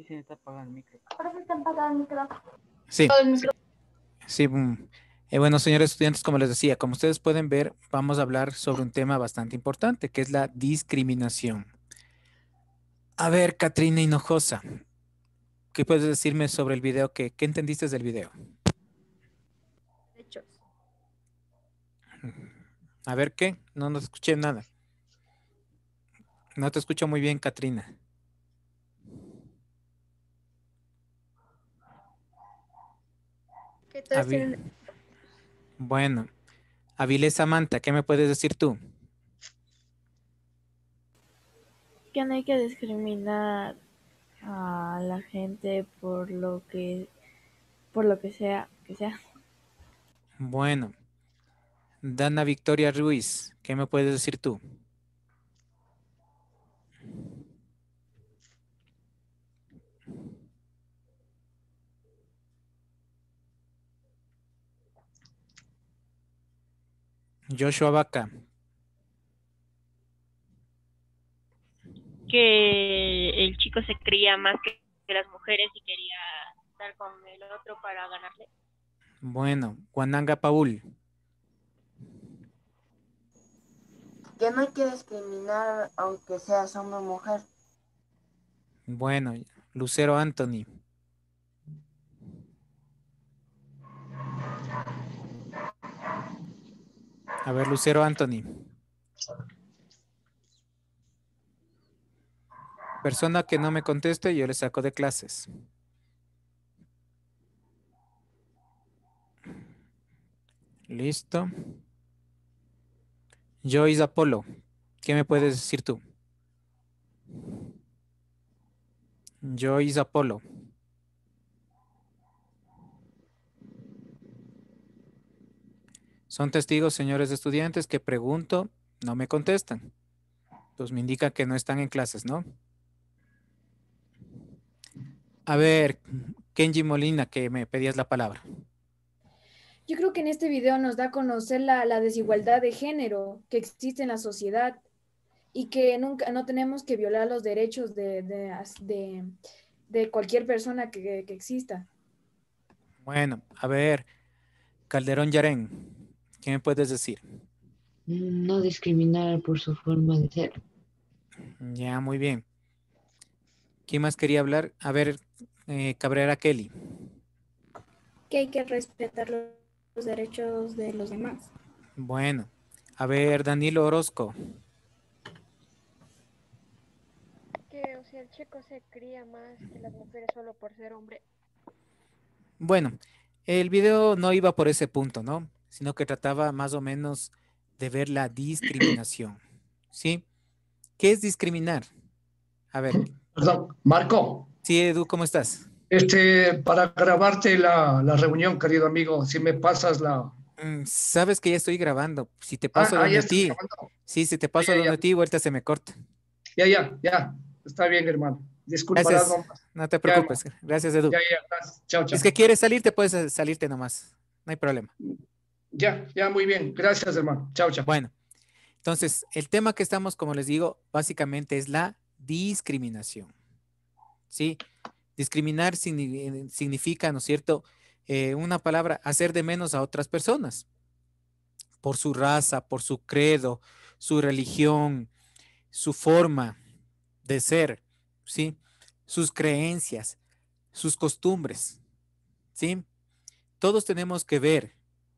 que está apagado el micro. Ahora está apagado el micrófono. Sí. Sí. Mm. Eh, bueno, señores estudiantes, como les decía, como ustedes pueden ver, vamos a hablar sobre un tema bastante importante, que es la discriminación. A ver, Katrina Hinojosa, ¿qué puedes decirme sobre el video? Que, ¿Qué entendiste del video? Hechos. A ver, ¿qué? No, nos escuché nada. No te escucho muy bien, Katrina. Bueno, Avilés Samantha, ¿qué me puedes decir tú? Que no hay que discriminar a la gente por lo que por lo que sea que sea. Bueno, Dana Victoria Ruiz, ¿qué me puedes decir tú? Joshua Baca Que el chico se creía más que, las mujeres y quería estar con el otro para ganarle. Bueno, Juananga Paul. Que no hay que discriminar aunque seas hombre o mujer. Bueno, Lucero Anthony. A ver, Lucero Anthony. Persona que no me conteste, yo le saco de clases. Listo. Joyce Apolo, ¿qué me puedes decir tú? Joyce Apolo. Son testigos, señores estudiantes, que pregunto, no me contestan. Pues me indica que no están en clases, ¿no? A ver, Kenji Molina, que me pedías la palabra. Yo creo que en este video nos da a conocer la, desigualdad de género que existe en la sociedad y que nunca no tenemos que violar los derechos de, cualquier persona que, que, exista. Bueno, a ver, Calderón Yaren. ¿Qué me puedes decir? No discriminar por su forma de ser. Ya, muy bien. ¿Quién más quería hablar? A ver, eh, Cabrera Kelly. Que hay que respetar los derechos de los demás. Bueno, a ver, Danilo Orozco. Que, o el chico se cría más que las mujeres solo por ser hombre. Bueno, el video no iba por ese punto, ¿no? sino que trataba más o menos de ver la discriminación. ¿Sí? ¿Qué es discriminar? A ver. Perdón, Marco. Sí, Edu, ¿cómo estás? Este, para grabarte la, reunión, querido amigo, si me pasas la... Mm, sabes que ya estoy grabando. Si te ah, paso ah, donde ti. Sí, si te paso a donde ti, vuelta se me corta. Ya, ya, ya. Está bien, hermano. Disculpa. No te preocupes. gracias, Edu. Ya, ya, Chao, chao. Es que quieres salir, te puedes salirte nomás. No hay problema. Ya, ya, muy bien. Gracias, hermano. Chao, chao. Bueno, entonces, el tema que estamos, como les digo, básicamente es la discriminación. ¿Sí? Discriminar eh, significa, ¿no es cierto?, eh, una palabra, hacer de menos a otras personas por su raza, por su credo, su religión, su forma de ser, ¿sí? Sus creencias, sus costumbres, ¿sí? Todos tenemos que ver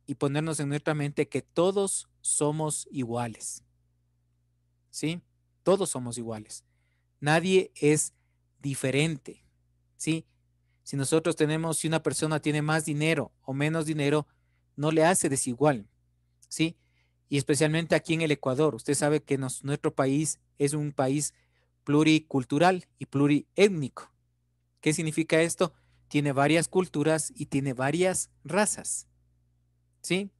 y ponernos en nuestra mente que todos somos iguales. ¿Sí? Todos somos iguales. Nadie es diferente. ¿Sí? Si nosotros tenemos, si una persona tiene más dinero o menos dinero, no le hace desigual. ¿Sí? Y especialmente aquí en el Ecuador. Usted sabe que nuestro país es un país pluricultural y pluriétnico. ¿Qué significa esto? Tiene varias culturas y tiene varias razas. ¿sí?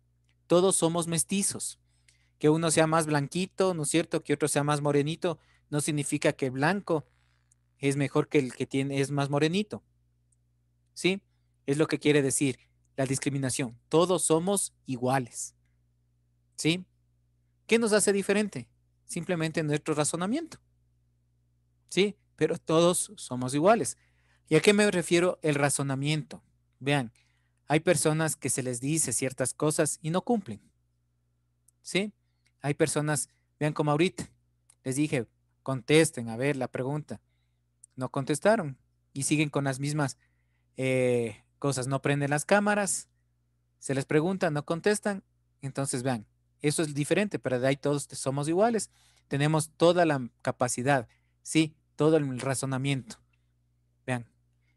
Todos somos mestizos. Que uno sea más blanquito, ¿no es cierto? Que otro sea más morenito, no significa que blanco es mejor que el que tiene, es más morenito. ¿Sí? Es lo que quiere decir la discriminación. Todos somos iguales. ¿Sí? ¿Qué nos hace diferente? Simplemente nuestro razonamiento. ¿Sí? Pero todos somos iguales. ¿Y a qué me refiero el razonamiento? Vean, hay personas que se les dice ciertas cosas y no cumplen. ¿Sí? Hay personas, vean como ahorita, les dije, contesten a ver la pregunta. No contestaron y siguen con las mismas eh, cosas. No prenden las cámaras, se les pregunta, no contestan. Entonces, vean, eso es diferente, pero de ahí todos somos iguales. Tenemos toda la capacidad, sí, todo el razonamiento. Vean,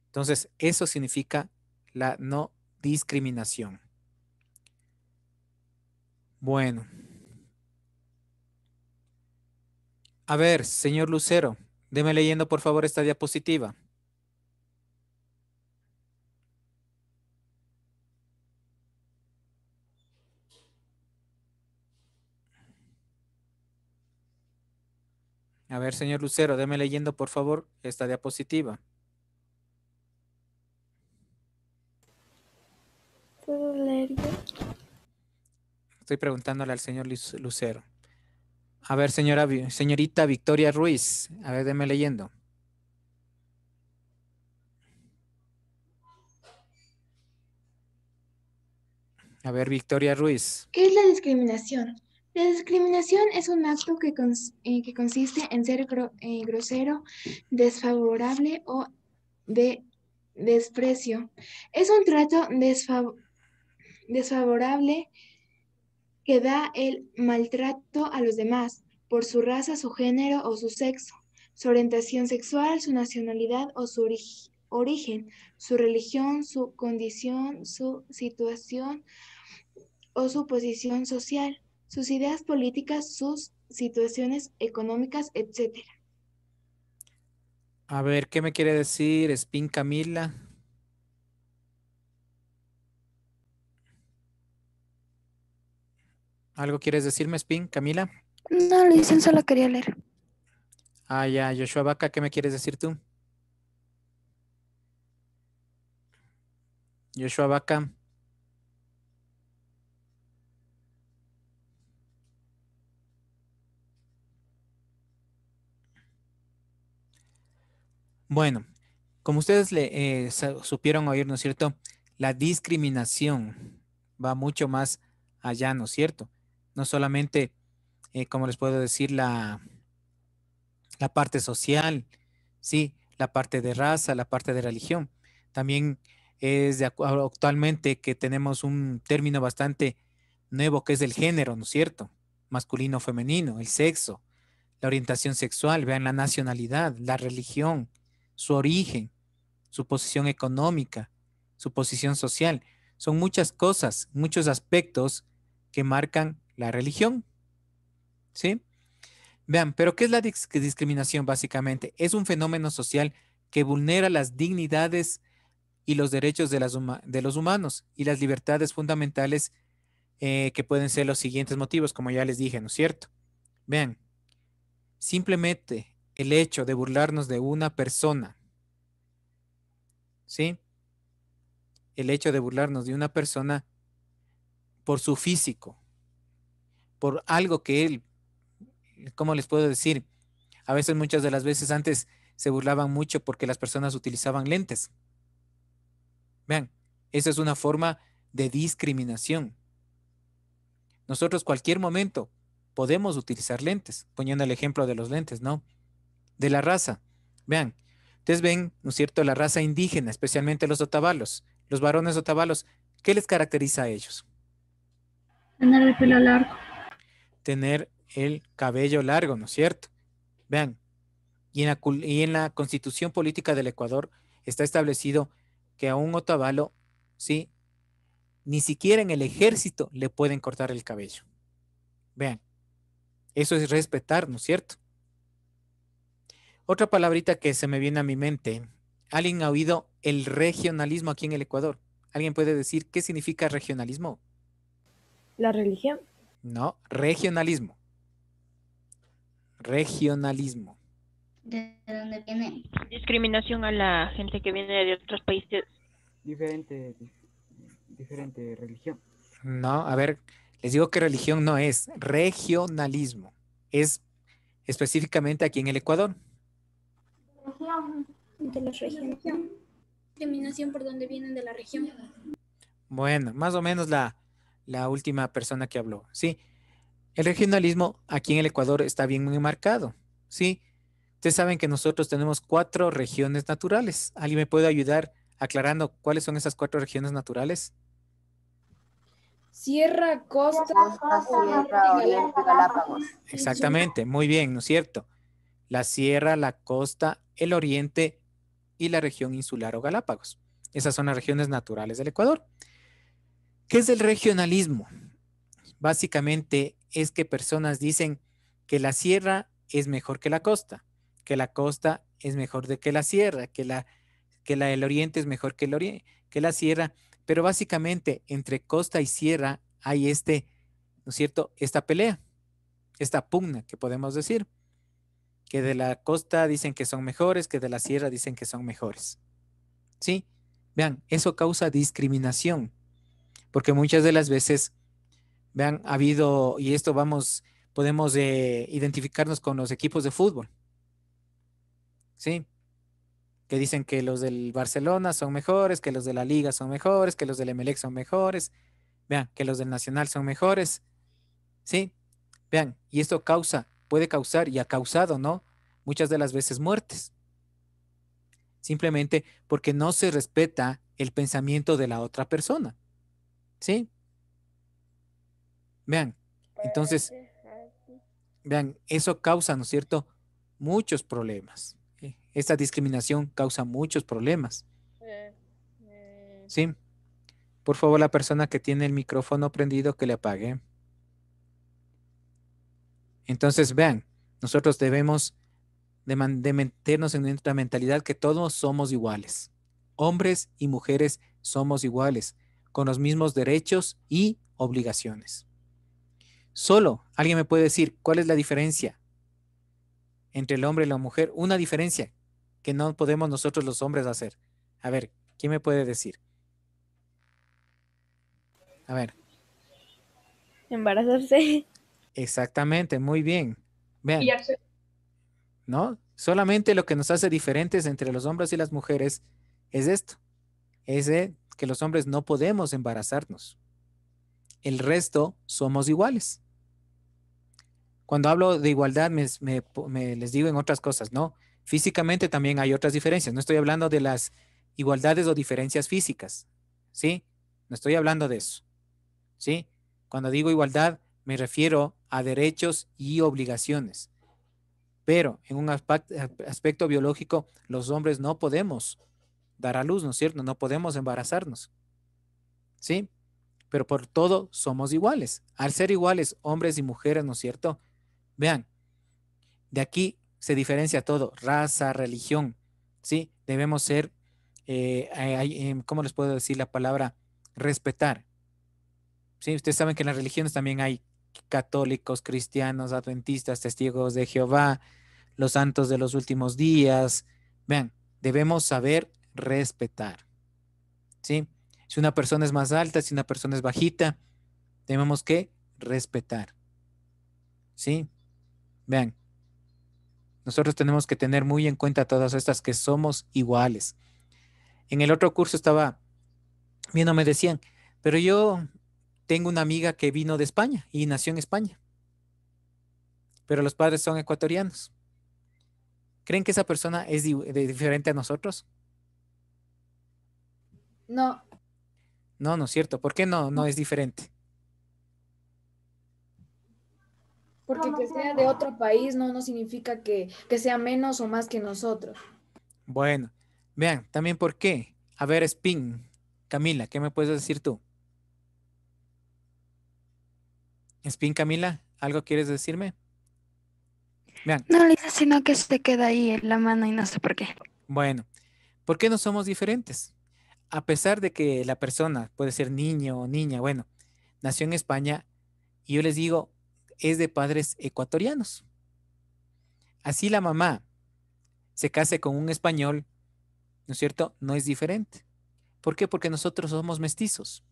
entonces eso significa la no discriminación. Bueno. A ver, señor Lucero, deme leyendo por favor esta diapositiva. A ver, señor Lucero, deme leyendo por favor esta diapositiva. Estoy preguntándole al señor Lucero. A ver, señora, señorita Victoria Ruiz, a ver, deme leyendo. A ver, Victoria Ruiz. ¿Qué es la discriminación? La discriminación es un acto que, eh, que consiste en ser eh, grosero, desfavorable o de desprecio. Es un trato desfavorable desfavorable que da el maltrato a los demás por su raza, su género o su sexo, su orientación sexual, su nacionalidad o su origen, su religión, su condición, su situación o su posición social, sus ideas políticas, sus situaciones económicas, etc. A ver, ¿qué me quiere decir Spin Camila? ¿Algo quieres decirme, Spin, Camila? No, licencia, solo quería leer. Ah, ya, Joshua Vaca, ¿qué me quieres decir tú? Joshua Vaca. Bueno, como ustedes le, eh, supieron oír, ¿no es cierto? La discriminación va mucho más allá, ¿no es cierto? no solamente, eh, como les puedo decir, la, la parte social, ¿sí? la parte de raza, la parte de religión. También es actualmente que tenemos un término bastante nuevo que es el género, ¿no es cierto? Masculino, femenino, el sexo, la orientación sexual, vean la nacionalidad, la religión, su origen, su posición económica, su posición social. Son muchas cosas, muchos aspectos que marcan la religión. ¿Sí? Vean, pero ¿qué es la discriminación básicamente? Es un fenómeno social que vulnera las dignidades y los derechos de, las de los humanos y las libertades fundamentales eh, que pueden ser los siguientes motivos, como ya les dije, ¿no es cierto? Vean, simplemente el hecho de burlarnos de una persona, ¿sí? El hecho de burlarnos de una persona por su físico, por algo que él, ¿cómo les puedo decir? A veces, muchas de las veces antes se burlaban mucho porque las personas utilizaban lentes. Vean, esa es una forma de discriminación. Nosotros cualquier momento podemos utilizar lentes, poniendo el ejemplo de los lentes, ¿no? De la raza. Vean, ustedes ven, ¿no es cierto?, la raza indígena, especialmente los otavalos, los varones otavalos, ¿qué les caracteriza a ellos? Tener el pelo largo tener el cabello largo, ¿no es cierto? Vean, y en, la, constitución política del Ecuador está establecido que a un otavalo, ¿sí? Ni siquiera en el ejército le pueden cortar el cabello. Vean, eso es respetar, ¿no es cierto? Otra palabrita que se me viene a mi mente. ¿Alguien ha oído el regionalismo aquí en el Ecuador? ¿Alguien puede decir qué significa regionalismo? La religión. No, regionalismo. Regionalismo. ¿De dónde viene? Discriminación a la gente que viene de otros países. Diferente, diferente religión. No, a ver, les digo que religión no es. Regionalismo. Es específicamente aquí en el Ecuador. De la región. Discriminación por donde vienen de la región. Bueno, más o menos la, la última persona que habló, ¿sí? El regionalismo aquí en el Ecuador está bien muy marcado, ¿sí? Ustedes saben que nosotros tenemos cuatro regiones naturales. ¿Alguien me puede ayudar aclarando cuáles son esas cuatro regiones naturales? Sierra, costa, Sierra, Oriente, Galápagos. Exactamente, muy bien, ¿no es cierto? La sierra, la costa, el oriente y la región insular o Galápagos. Esas son las regiones naturales del Ecuador. ¿Qué es el regionalismo? Básicamente es que personas dicen que la sierra es mejor que la costa, que la costa es mejor de que la sierra, que la que la del oriente es mejor que que la sierra, pero básicamente entre costa y sierra hay este, ¿no es cierto? Esta pelea, esta pugna que podemos decir, que de la costa dicen que son mejores, que de la sierra dicen que son mejores. ¿Sí? Vean, eso causa discriminación porque muchas de las veces, vean, ha habido, y esto vamos, podemos eh, identificarnos con los equipos de fútbol. ¿Sí? Que dicen que los del Barcelona son mejores, que los de la Liga son mejores, que los del Emelec son mejores, vean, que los del Nacional son mejores. ¿Sí? Vean, y esto causa, puede causar y ha causado, ¿no? Muchas de las veces muertes. Simplemente porque no se respeta el pensamiento de la otra persona. ¿Sí? Vean, entonces, vean, eso causa, ¿no es cierto?, muchos problemas. Eh, esta discriminación causa muchos problemas. Eh, eh. ¿Sí? Por favor, la persona que tiene el micrófono prendido, que le apague. Entonces, vean, nosotros debemos de meternos en nuestra mentalidad que todos somos iguales. Hombres y mujeres somos iguales con los mismos derechos y obligaciones. Solo alguien me puede decir cuál es la diferencia entre el hombre y la mujer, una diferencia que no podemos nosotros los hombres hacer. A ver, ¿quién me puede decir? A ver. Embarazarse. Exactamente, muy bien. Vean. ¿No? Solamente lo que nos hace diferentes entre los hombres y las mujeres es esto. Es de que los hombres no podemos embarazarnos. El resto somos iguales. Cuando hablo de igualdad, me, les digo en otras cosas, ¿no? Físicamente también hay otras diferencias. No estoy hablando de las igualdades o diferencias físicas, ¿sí? No estoy hablando de eso, ¿sí? Cuando digo igualdad, me refiero a derechos y obligaciones. Pero en un aspecto biológico, los hombres no podemos dar a luz, ¿no es cierto? No podemos embarazarnos. ¿Sí? Pero por todo somos iguales. Al ser iguales, hombres y mujeres, ¿no es cierto? Vean, de aquí se diferencia todo, raza, religión, ¿sí? Debemos ser, eh, em, ¿cómo les puedo decir la palabra? Respetar. ¿Sí? Ustedes saben que en las religiones también hay católicos, cristianos, adventistas, testigos de Jehová, los santos de los últimos días. Vean, debemos saber respetar. ¿Sí? Si una persona es más alta, si una persona es bajita, tenemos que respetar. ¿Sí? Vean, nosotros tenemos que tener muy en cuenta todas estas que somos iguales. En el otro curso estaba, viendo me decían, pero yo tengo una amiga que vino de España y nació en España, pero los padres son ecuatorianos. ¿Creen que esa persona es diferente a nosotros? No. No, no es cierto. ¿Por qué no? No es diferente. Porque que sea de otro país no, no significa que, sea menos o más que nosotros. Bueno, vean, también por qué. A ver, Spin, Camila, ¿qué me puedes decir tú? Spin, Camila, ¿algo quieres decirme? Vean. No, Lisa, sino que se queda ahí en la mano y no sé por qué. Bueno, ¿por qué no somos diferentes? a pesar de que la persona puede ser niño o niña, bueno, nació en España, y yo les digo, es de padres ecuatorianos. Así la mamá se case con un español, ¿no es cierto? No es diferente. ¿Por qué? Porque nosotros somos mestizos.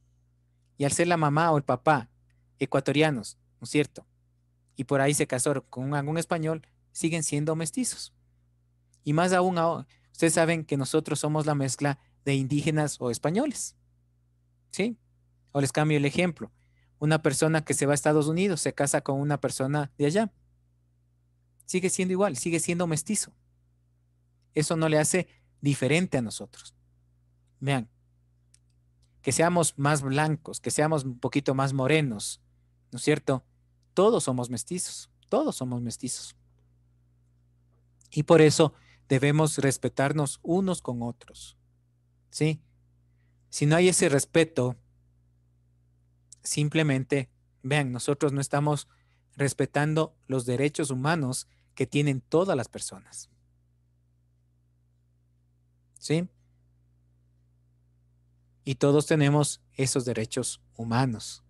Y al ser la mamá o el papá ecuatorianos, ¿no es cierto? Y por ahí se casó con algún español, siguen siendo mestizos. Y más aún, ustedes saben que nosotros somos la mezcla de indígenas o españoles. ¿Sí? O les cambio el ejemplo. Una persona que se va a Estados Unidos se casa con una persona de allá. Sigue siendo igual, sigue siendo mestizo. Eso no le hace diferente a nosotros. Vean, que seamos más blancos, que seamos un poquito más morenos, ¿no es cierto? Todos somos mestizos, todos somos mestizos. Y por eso debemos respetarnos unos con otros. ¿sí? Si no hay ese respeto, simplemente, vean, nosotros no estamos respetando los derechos humanos que tienen todas las personas. ¿Sí? Y todos tenemos esos derechos humanos.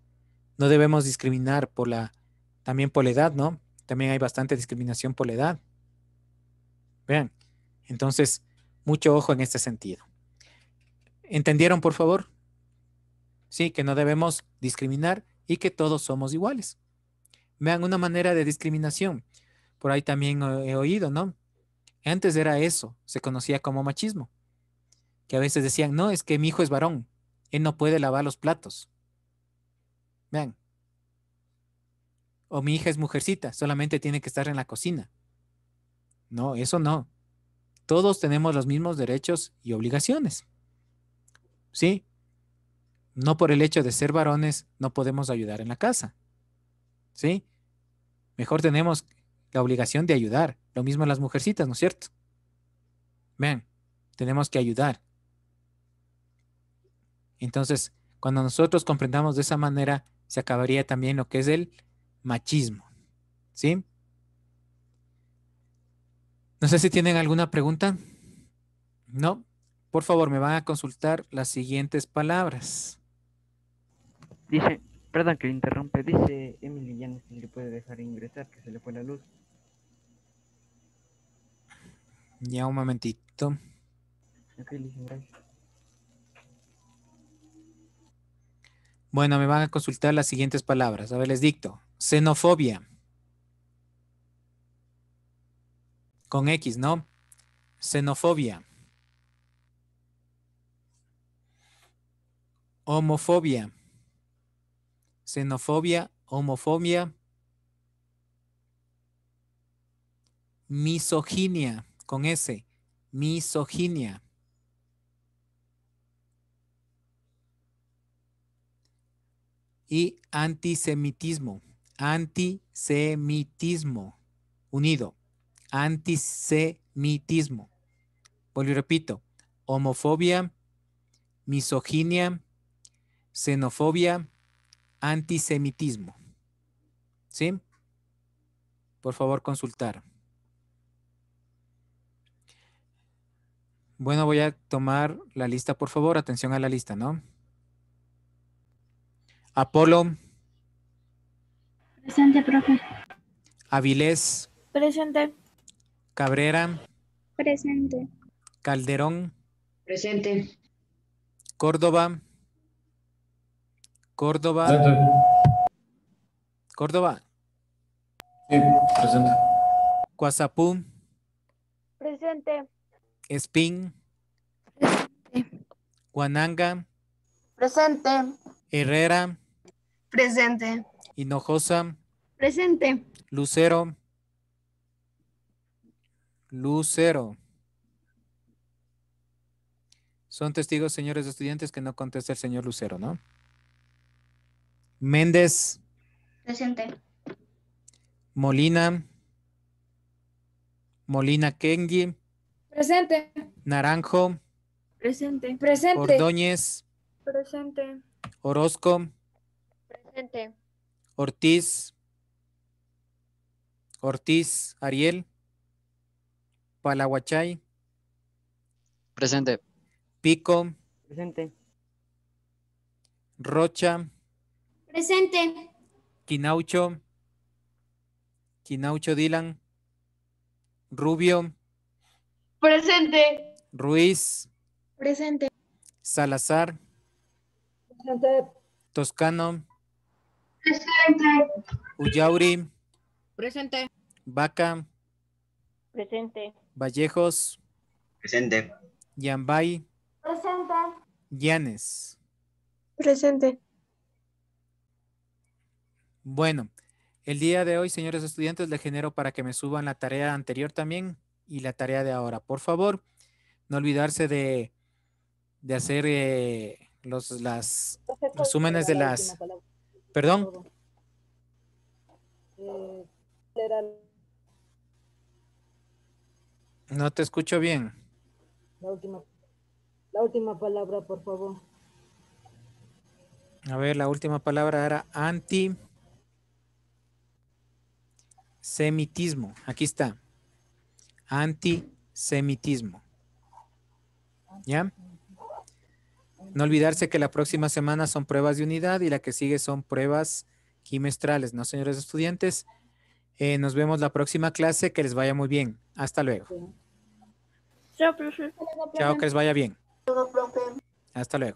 No debemos discriminar por la, también por la edad, ¿no? También hay bastante discriminación por la edad. Vean, entonces, mucho ojo en este sentido. ¿Entendieron, por favor? Sí, que no debemos discriminar y que todos somos iguales. Vean una manera de discriminación. Por ahí también eh, he oído, ¿no? Antes era eso, se conocía como machismo. Que a veces decían, no, es que mi hijo es varón, él no puede lavar los platos. Vean. O mi hija es mujercita, solamente tiene que estar en la cocina. No, eso no. Todos tenemos los mismos derechos y obligaciones. ¿sí? No por el hecho de ser varones no podemos ayudar en la casa, ¿sí? Mejor tenemos la obligación de ayudar. Lo mismo las mujercitas, ¿no es cierto? Vean, tenemos que ayudar. Entonces, cuando nosotros comprendamos de esa manera, se acabaría también lo que es el machismo, ¿sí? No sé si tienen alguna pregunta. No, por favor, me van a consultar las siguientes palabras. Dice, perdón que interrumpe, dice Emily ya no se le puede dejar ingresar, que se le fue la luz. Ya un momentito. Bueno, me van a consultar las siguientes palabras. A ver, les dicto. Xenofobia. Con X, ¿no? Xenofobia. homofobia, xenofobia, homofobia, misoginia, con S, misoginia. Y antisemitismo, antisemitismo, unido, antisemitismo. Vuelvo y repito, homofobia, misoginia, xenofobia, antisemitismo. ¿Sí? Por favor, consultar. Bueno, voy a tomar la lista, por favor. Atención a la lista, ¿no? Apolo. Presente, profe. Avilés. Presente. Cabrera. Presente. Calderón. Presente. Córdoba. Córdoba. Ah, Córdoba. Sí, presente. Cuazapú. Presente. Espín. Presente. Guananga. Presente. Herrera. Presente. Hinojosa. Presente. Lucero. Lucero. Son testigos, señores estudiantes, que no contesta el señor Lucero, ¿no? Méndez. Presente. Molina. Molina Kengi. Presente. Naranjo. Presente. Presente. Ordóñez. Presente. Orozco. Presente. Ortiz. Ortiz Ariel. Palahuachay. Presente. Pico. Presente. Rocha. Presente. Quinaucho. Quinaucho Dylan. Rubio. Presente. Ruiz. Presente. Salazar. Presente. Toscano. Presente. Uyauri Presente. Vaca. Presente. Vallejos. Presente. Yambay. Presente. Llanes. Presente. Bueno, el día de hoy, señores estudiantes, le genero para que me suban la tarea anterior también y la tarea de ahora. Por favor, no olvidarse de, hacer eh, los las resúmenes de las... Perdón. Eh, no te escucho bien. La última, la última palabra, por favor. A ver, la última palabra era anti. Semitismo. Aquí está. Antisemitismo. ¿Ya? No olvidarse que la próxima semana son pruebas de unidad y la que sigue son pruebas quimestrales, ¿no, señores estudiantes? Eh, nos vemos la próxima clase. Que les vaya muy bien. Hasta luego. Chao, que les vaya bien. Hasta luego.